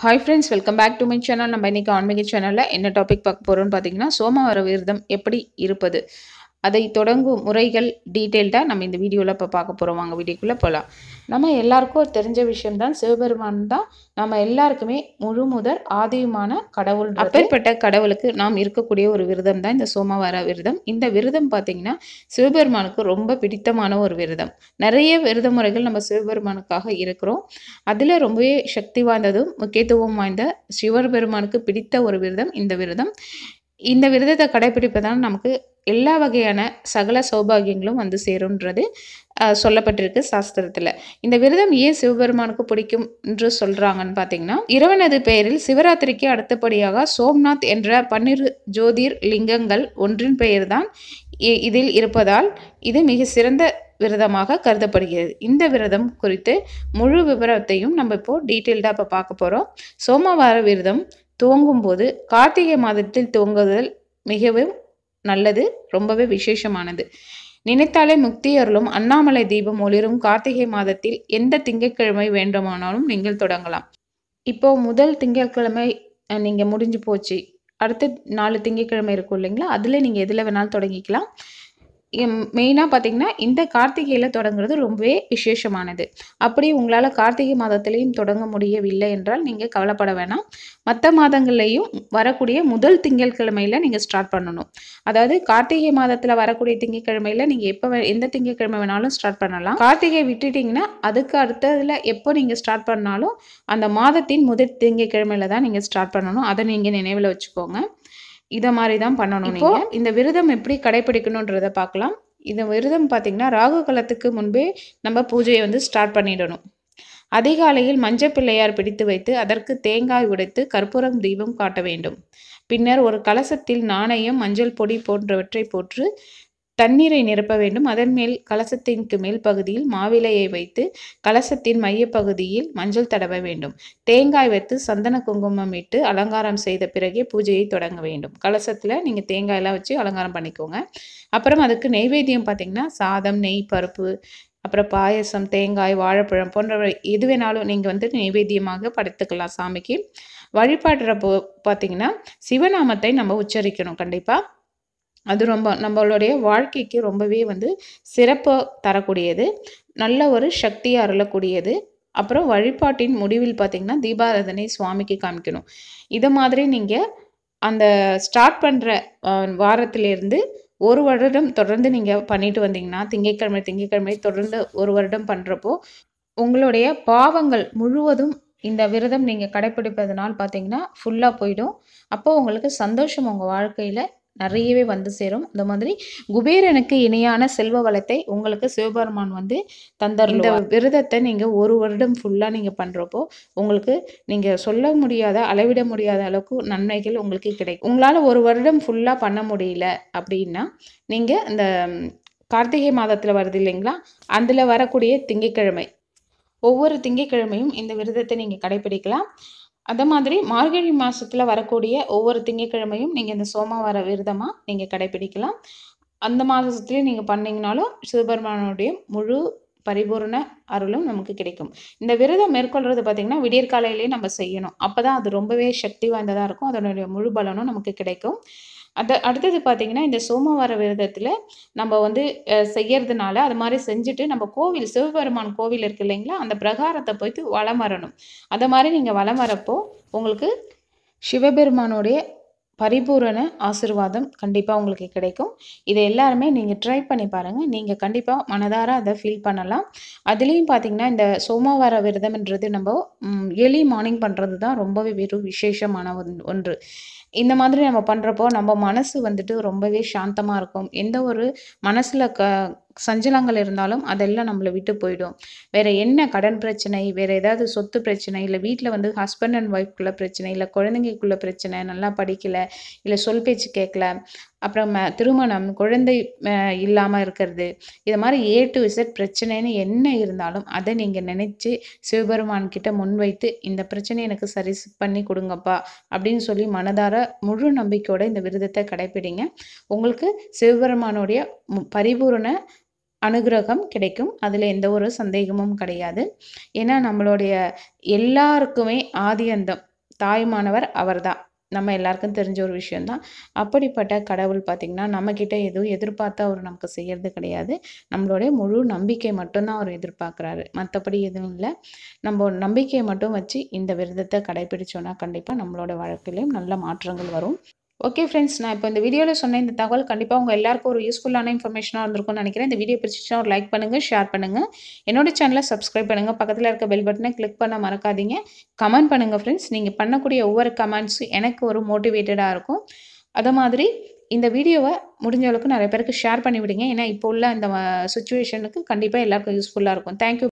hi friends welcome back to my channel நம்ம இன்றைக்கி ஆன்மீக சேனலில் என்ன டாபிக் பார்க்க போகிறோம்னு பார்த்தீங்கன்னா சோமவார விரதம் எப்படி இருப்பது அதை தொடங்கும் முறைகள் டீட்டெயில்டாக நம்ம இந்த வீடியோவில் இப்போ பார்க்க போகிறோம் வாங்க வீடியோக்குள்ளே போகலாம் நம்ம எல்லாருக்கும் ஒரு தெரிஞ்ச விஷயம் தான் சிவபெருமான் தான் நம்ம எல்லாருக்குமே முழு முதல் ஆதியுமான கடவுள் அப்பேற்பட்ட கடவுளுக்கு நாம் இருக்கக்கூடிய ஒரு விரதம் தான் இந்த சோமவார விரதம் இந்த விரதம் பார்த்தீங்கன்னா சிவபெருமானுக்கு ரொம்ப பிடித்தமான ஒரு விரதம் நிறைய விரத முறைகள் நம்ம சிவபெருமானுக்காக இருக்கிறோம் அதில் ரொம்பவே சக்தி வாய்ந்ததும் முக்கியத்துவம் வாய்ந்த சிவபெருமானுக்கு பிடித்த ஒரு விரதம் இந்த விரதம் இந்த விரதத்தை கடைபிடிப்பதால் நமக்கு எல்லா வகையான சகல சௌபாகியங்களும் வந்து சேரும்ன்றது சொல்லப்பட்டிருக்கு சாஸ்திரத்தில் இந்த விரதம் ஏன் சிவபெருமானுக்கு பிடிக்கும் என்று சொல்கிறாங்கன்னு பார்த்தீங்கன்னா இரவனது பெயரில் சிவராத்திரிக்கு அடுத்தபடியாக சோம்நாத் என்ற பன்னிரு ஜோதிர் லிங்கங்கள் ஒன்றின் பெயர்தான் இதில் இருப்பதால் இது மிக சிறந்த விரதமாக கருதப்படுகிறது இந்த விரதம் குறித்து முழு விவரத்தையும் நம்ம இப்போ டீட்டெயில்டாக இப்போ பார்க்க போகிறோம் சோமவார விரதம் துவங்கும் போது கார்த்திகை மாதத்தில் துவங்குதல் மிகவும் நல்லது ரொம்பவே விசேஷமானது நினைத்தாலே முக்தி அருளும் அண்ணாமலை தீபம் ஒளிரும் கார்த்திகை மாதத்தில் எந்த திங்கட்கிழமை வேண்டுமானாலும் நீங்கள் தொடங்கலாம் இப்போ முதல் திங்கட்கிழமை நீங்கள் முடிஞ்சு போச்சு அடுத்த நாலு திங்கட்கிழமை இருக்கும் இல்லைங்களா அதில் நீங்கள் எதில் வேணாலும் தொடங்கிக்கலாம் மெயினாக பார்த்தீங்கன்னா இந்த கார்த்திகையில் தொடங்குறது ரொம்பவே விசேஷமானது அப்படி உங்களால் கார்த்திகை மாதத்திலையும் தொடங்க முடியவில்லை என்றால் நீங்கள் கவலைப்பட வேணாம் மற்ற மாதங்கள்லையும் வரக்கூடிய முதல் திங்கட்கிழமையில் நீங்கள் ஸ்டார்ட் பண்ணணும் அதாவது கார்த்திகை மாதத்தில் வரக்கூடிய திங்கட்கிழமையில் நீங்கள் எப்போ எந்த திங்கட்கிழமை வேணாலும் ஸ்டார்ட் பண்ணலாம் கார்த்திகை விட்டுட்டிங்கன்னா அதுக்கு அடுத்ததில் எப்போ நீங்கள் ஸ்டார்ட் பண்ணாலும் அந்த மாதத்தின் முதல் திங்கட்கிழமையில் தான் நீங்கள் ஸ்டார்ட் பண்ணணும் அதை நீங்கள் நினைவில் வச்சுக்கோங்க இதை மாதிரி தான் பண்ணணும் நீங்கள் இந்த விரதம் எப்படி கடைபிடிக்கணும்ன்றத பார்க்கலாம் இந்த விரதம் பார்த்திங்கன்னா ராகு காலத்துக்கு முன்பே நம்ம பூஜையை வந்து ஸ்டார்ட் பண்ணிடணும் அதிகாலையில் மஞ்சள் பிள்ளையார் பிடித்து வைத்து அதற்கு தேங்காய் உடைத்து கற்பூரம் தீபம் காட்ட வேண்டும் பின்னர் ஒரு கலசத்தில் நாணயம் மஞ்சள் பொடி போன்றவற்றை போற்று தண்ணீரை நிரப்ப வேண்டும் அதன் மேல் கலசத்திற்கு மேல் பகுதியில் மாவிலையை வைத்து கலசத்தின் மையப்பகுதியில் மஞ்சள் தடவ வேண்டும் தேங்காய் வைத்து சந்தன குங்குமம் இட்டு அலங்காரம் செய்த பிறகே பூஜையை தொடங்க வேண்டும் கலசத்தில் நீங்கள் தேங்காயெல்லாம் வச்சு அலங்காரம் பண்ணிக்கோங்க அப்புறம் அதுக்கு நெய்வேத்தியம் பார்த்தீங்கன்னா சாதம் நெய் பருப்பு அப்புறம் பாயசம் தேங்காய் வாழைப்பழம் போன்றவை எது வேணாலும் நீங்கள் வந்து நெய்வேத்தியமாக படுத்துக்கலாம் சாமிக்கு வழிபாடுறப்போ பார்த்தீங்கன்னா சிவநாமத்தை நம்ம உச்சரிக்கணும் கண்டிப்பாக அது ரொம்ப நம்மளுடைய வாழ்க்கைக்கு ரொம்பவே வந்து சிறப்பு தரக்கூடியது நல்ல ஒரு சக்தியாக அருளக்கூடியது அப்புறம் வழிபாட்டின் முடிவில் பார்த்தீங்கன்னா தீபாராதனை சுவாமிக்கு காமிக்கணும் இதை மாதிரி நீங்கள் அந்த ஸ்டார்ட் பண்ணுற வாரத்திலேருந்து ஒரு வருடம் தொடர்ந்து நீங்கள் பண்ணிட்டு வந்தீங்கன்னா திங்கட்கிழமை திங்கட்கிழமை தொடர்ந்து ஒரு வருடம் பண்ணுறப்போ உங்களுடைய பாவங்கள் முழுவதும் இந்த விரதம் நீங்கள் கடைப்பிடிப்பதனால் பார்த்தீங்கன்னா ஃபுல்லாக போயிடும் அப்போது உங்களுக்கு சந்தோஷம் உங்கள் வாழ்க்கையில் நிறையவே வந்து சேரும் இந்த மாதிரி குபேரனுக்கு இணையான செல்வ வளத்தை உங்களுக்கு சிவபெருமான் வந்து தந்தர் இந்த விரதத்தை நீங்கள் ஒரு வருடம் ஃபுல்லாக நீங்கள் பண்ணுறப்போ உங்களுக்கு நீங்கள் சொல்ல முடியாத அளவிட முடியாத அளவுக்கு நன்மைகள் உங்களுக்கு கிடைக்கும் உங்களால் ஒரு வருடம் ஃபுல்லாக பண்ண முடியல அப்படின்னா நீங்கள் இந்த கார்த்திகை மாதத்தில் வருது இல்லைங்களா அதில் வரக்கூடிய திங்கக்கிழமை ஒவ்வொரு திங்கக்கிழமையும் இந்த விரதத்தை நீங்கள் கடைபிடிக்கலாம் அதே மாதிரி மார்கழி மாதத்தில் வரக்கூடிய ஒவ்வொரு திங்கக்கிழமையும் நீங்கள் இந்த சோமவார விரதமாக நீங்கள் கடைபிடிக்கலாம் அந்த மாதத்துலேயும் நீங்கள் பண்ணிங்கனாலும் சிவபெருமானுடைய முழு பரிபூர்ண அருளும் நமக்கு கிடைக்கும் இந்த விரதம் மேற்கொள்கிறது பார்த்திங்கன்னா விடியற்காலையிலேயே நம்ம செய்யணும் அப்போ தான் அது ரொம்பவே சக்தி வாய்ந்ததாக இருக்கும் அதனுடைய முழு பலனும் நமக்கு கிடைக்கும் அது அடுத்தது பார்த்திங்கன்னா இந்த சோமவார விரதத்தில் நம்ம வந்து செய்யறதுனால அது மாதிரி செஞ்சுட்டு நம்ம கோவில் சிவபெருமான் கோவில் இருக்கு இல்லைங்களா அந்த பிரகாரத்தை போய்த்து வளம் வரணும் அதை மாதிரி நீங்கள் வளம் வரப்போ உங்களுக்கு சிவபெருமானுடைய பரிபூரண ஆசிர்வாதம் கண்டிப்பாக உங்களுக்கு கிடைக்கும் இதை எல்லாருமே நீங்கள் ட்ரை பண்ணி பாருங்கள் நீங்கள் கண்டிப்பாக மனதார அதை ஃபீல் பண்ணலாம் அதுலேயும் பார்த்திங்கன்னா இந்த சோமவார விரதம்ன்றது நம்ம ஏர்லி மார்னிங் பண்ணுறது தான் ரொம்பவே வெறும் விசேஷமான ஒன்று இந்த மாதிரி நம்ம பண்ணுறப்போ நம்ம மனசு வந்துட்டு ரொம்பவே சாந்தமாக இருக்கும் எந்த ஒரு மனசில் க சஞ்சலங்கள் இருந்தாலும் அதெல்லாம் நம்மளை விட்டு போயிடும் வேறு என்ன கடன் பிரச்சனை வேறு ஏதாவது சொத்து பிரச்சனை இல்லை வீட்டில் வந்து ஹஸ்பண்ட் அண்ட் ஒய்ஃப்குள்ள பிரச்சனை இல்லை குழந்தைங்களுக்குள்ள பிரச்சனை நல்லா படிக்கலை இல்லை சொல் பேச்சு கேட்கல அப்புறம் திருமணம் குழந்தை இல்லாமல் இருக்கிறது இது மாதிரி ஏ டு இசட் பிரச்சனைன்னு என்ன இருந்தாலும் அதை நீங்கள் நினச்சி சிவபெருமான்கிட்ட முன்வைத்து இந்த பிரச்சனை எனக்கு சரி பண்ணி கொடுங்கப்பா அப்படின்னு சொல்லி மனதார முழு நம்பிக்கையோட இந்த விரதத்தை கடைப்பிடிங்க உங்களுக்கு சிவபெருமானுடைய பரிபூரண அனுகிரகம் கிடைக்கும் அதில் எந்த ஒரு சந்தேகமும் கிடையாது ஏன்னா நம்மளுடைய எல்லாருக்குமே ஆதியந்தம் தாய்மானவர் அவர்தான் நம்ம எல்லாருக்கும் தெரிஞ்ச ஒரு விஷயந்தான் அப்படிப்பட்ட கடவுள் பார்த்திங்கன்னா நம்மக்கிட்ட எதுவும் எதிர்பார்த்தா அவர் நமக்கு செய்கிறது கிடையாது நம்மளுடைய முழு நம்பிக்கை மட்டும்தான் அவர் எதிர்பார்க்குறாரு மற்றபடி எதுவும் இல்லை நம்ம நம்பிக்கையை மட்டும் வச்சு இந்த விரதத்தை கடைபிடிச்சோன்னா கண்டிப்பாக நம்மளோட வாழ்க்கையிலையும் நல்ல மாற்றங்கள் வரும் ஓகே ஃப்ரெண்ட்ஸ் நான் இப்போ இந்த வீடியோவில் சொன்ன இந்த தகவல் கண்டிப்பாக உங்கள் எல்லாருக்கும் ஒரு யூஸ்ஃபுல்லான இன்ஃபர்மேஷனாக இருந்திருக்கும்னு நினைக்கிறேன் இந்த வீடியோ பிடிச்சிச்சுன்னா ஒரு லைக் பண்ணுங்கள் ஷேர் பண்ணுங்கள் என்னோட சேனலை சப்ஸ்கிரைப் பண்ணுங்கள் பக்கத்தில் இருக்க பெல் பட்டனை கிளிக் பண்ண மறக்காதீங்க கமெண்ட் பண்ணுங்கள் ஃப்ரெண்ட்ஸ் நீங்கள் பண்ணக்கூடிய ஒவ்வொரு கமெண்ட்ஸும் எனக்கு ஒரு மோட்டிவேட்டடாக இருக்கும் அதே மாதிரி இந்த வீடியோவை முடிஞ்ச அளவுக்கு நிறைய பேருக்கு ஷேர் பண்ணிவிடுங்க ஏன்னா இப்போ உள்ள இந்த சுச்சுவேஷனுக்கு கண்டிப்பாக எல்லாருக்கும் யூஸ்ஃபுல்லாக இருக்கும் தேங்க்யூ